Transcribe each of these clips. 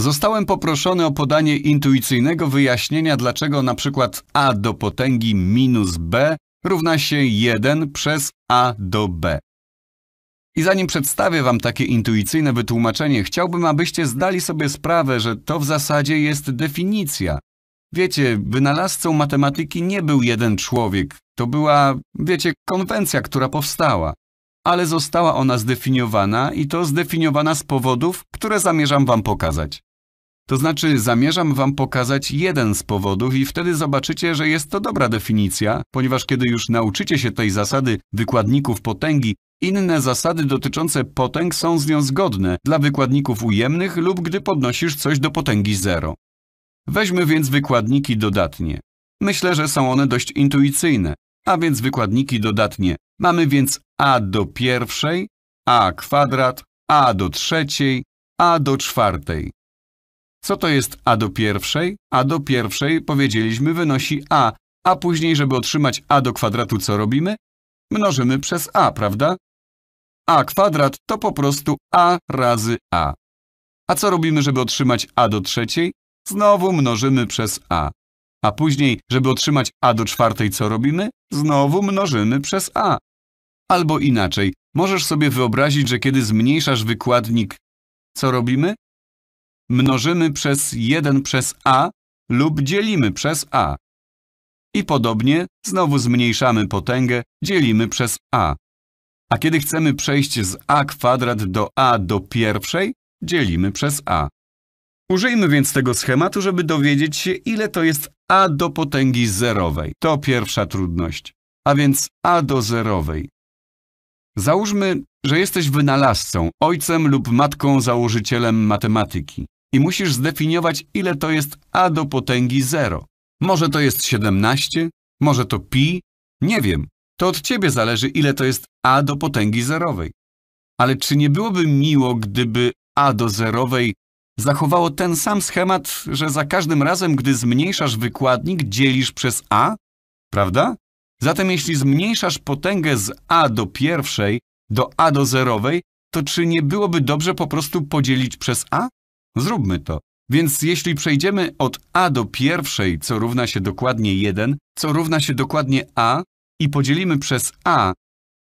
Zostałem poproszony o podanie intuicyjnego wyjaśnienia, dlaczego na przykład a do potęgi minus b równa się 1 przez a do b. I zanim przedstawię Wam takie intuicyjne wytłumaczenie, chciałbym, abyście zdali sobie sprawę, że to w zasadzie jest definicja. Wiecie, wynalazcą matematyki nie był jeden człowiek. To była, wiecie, konwencja, która powstała. Ale została ona zdefiniowana i to zdefiniowana z powodów, które zamierzam Wam pokazać. To znaczy, zamierzam Wam pokazać jeden z powodów i wtedy zobaczycie, że jest to dobra definicja, ponieważ kiedy już nauczycie się tej zasady wykładników potęgi, inne zasady dotyczące potęg są z nią zgodne dla wykładników ujemnych lub gdy podnosisz coś do potęgi zero. Weźmy więc wykładniki dodatnie. Myślę, że są one dość intuicyjne, a więc wykładniki dodatnie. Mamy więc a do pierwszej, a kwadrat, a do trzeciej, a do czwartej. Co to jest a do pierwszej? a do pierwszej powiedzieliśmy wynosi a, a później, żeby otrzymać a do kwadratu, co robimy? Mnożymy przez a, prawda? a kwadrat to po prostu a razy a. A co robimy, żeby otrzymać a do trzeciej? Znowu mnożymy przez a. A później, żeby otrzymać a do czwartej, co robimy? Znowu mnożymy przez a. Albo inaczej, możesz sobie wyobrazić, że kiedy zmniejszasz wykładnik, co robimy? mnożymy przez 1 przez a lub dzielimy przez a. I podobnie znowu zmniejszamy potęgę, dzielimy przez a. A kiedy chcemy przejść z a kwadrat do a do pierwszej, dzielimy przez a. Użyjmy więc tego schematu, żeby dowiedzieć się, ile to jest a do potęgi zerowej. To pierwsza trudność. A więc a do zerowej. Załóżmy, że jesteś wynalazcą, ojcem lub matką założycielem matematyki i musisz zdefiniować, ile to jest a do potęgi 0. Może to jest 17, może to pi, nie wiem. To od ciebie zależy, ile to jest a do potęgi zerowej. Ale czy nie byłoby miło, gdyby a do zerowej zachowało ten sam schemat, że za każdym razem, gdy zmniejszasz wykładnik, dzielisz przez a? Prawda? Zatem jeśli zmniejszasz potęgę z a do pierwszej do a do zerowej, to czy nie byłoby dobrze po prostu podzielić przez a? Zróbmy to. Więc jeśli przejdziemy od a do pierwszej, co równa się dokładnie 1, co równa się dokładnie a i podzielimy przez a,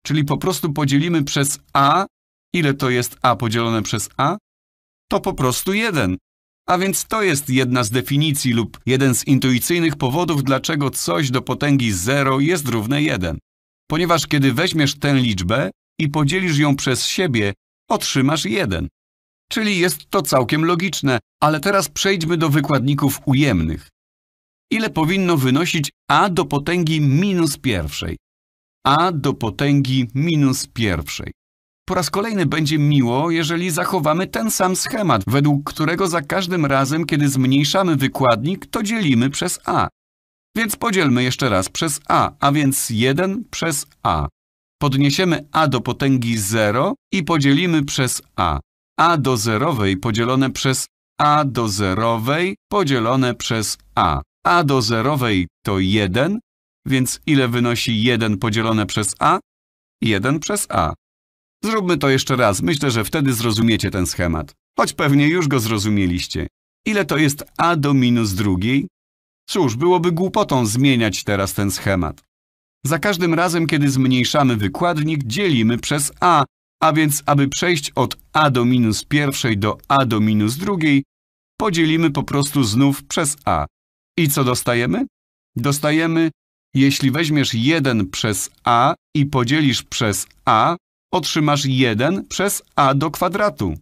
czyli po prostu podzielimy przez a, ile to jest a podzielone przez a? To po prostu 1. A więc to jest jedna z definicji lub jeden z intuicyjnych powodów, dlaczego coś do potęgi 0 jest równe 1. Ponieważ kiedy weźmiesz tę liczbę i podzielisz ją przez siebie, otrzymasz 1. Czyli jest to całkiem logiczne, ale teraz przejdźmy do wykładników ujemnych. Ile powinno wynosić a do potęgi minus pierwszej? a do potęgi minus pierwszej. Po raz kolejny będzie miło, jeżeli zachowamy ten sam schemat, według którego za każdym razem, kiedy zmniejszamy wykładnik, to dzielimy przez a. Więc podzielmy jeszcze raz przez a, a więc 1 przez a. Podniesiemy a do potęgi 0 i podzielimy przez a a do zerowej podzielone przez a do zerowej podzielone przez a. a do zerowej to 1, więc ile wynosi 1 podzielone przez a? 1 przez a. Zróbmy to jeszcze raz, myślę, że wtedy zrozumiecie ten schemat. Choć pewnie już go zrozumieliście. Ile to jest a do minus drugiej? Cóż, byłoby głupotą zmieniać teraz ten schemat. Za każdym razem, kiedy zmniejszamy wykładnik, dzielimy przez a, a więc, aby przejść od a do minus pierwszej do a do minus drugiej, podzielimy po prostu znów przez a. I co dostajemy? Dostajemy, jeśli weźmiesz 1 przez a i podzielisz przez a, otrzymasz 1 przez a do kwadratu.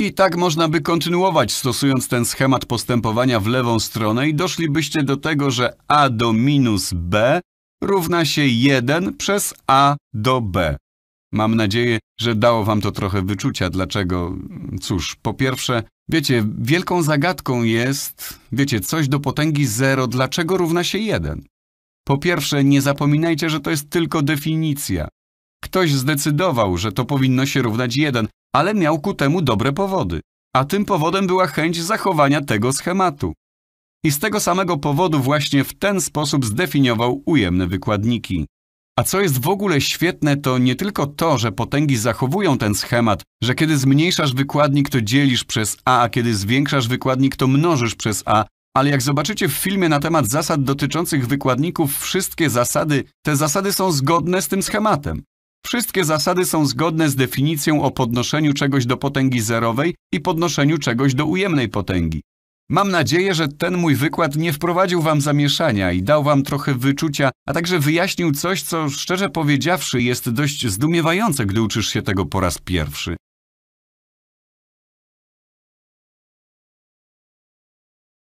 I tak można by kontynuować, stosując ten schemat postępowania w lewą stronę i doszlibyście do tego, że a do minus b równa się 1 przez a do b. Mam nadzieję, że dało wam to trochę wyczucia, dlaczego... Cóż, po pierwsze, wiecie, wielką zagadką jest, wiecie, coś do potęgi zero. dlaczego równa się jeden? Po pierwsze, nie zapominajcie, że to jest tylko definicja. Ktoś zdecydował, że to powinno się równać jeden, ale miał ku temu dobre powody. A tym powodem była chęć zachowania tego schematu. I z tego samego powodu właśnie w ten sposób zdefiniował ujemne wykładniki. A co jest w ogóle świetne, to nie tylko to, że potęgi zachowują ten schemat, że kiedy zmniejszasz wykładnik, to dzielisz przez a, a kiedy zwiększasz wykładnik, to mnożysz przez a, ale jak zobaczycie w filmie na temat zasad dotyczących wykładników, wszystkie zasady, te zasady są zgodne z tym schematem. Wszystkie zasady są zgodne z definicją o podnoszeniu czegoś do potęgi zerowej i podnoszeniu czegoś do ujemnej potęgi. Mam nadzieję, że ten mój wykład nie wprowadził wam zamieszania i dał wam trochę wyczucia, a także wyjaśnił coś, co szczerze powiedziawszy jest dość zdumiewające, gdy uczysz się tego po raz pierwszy.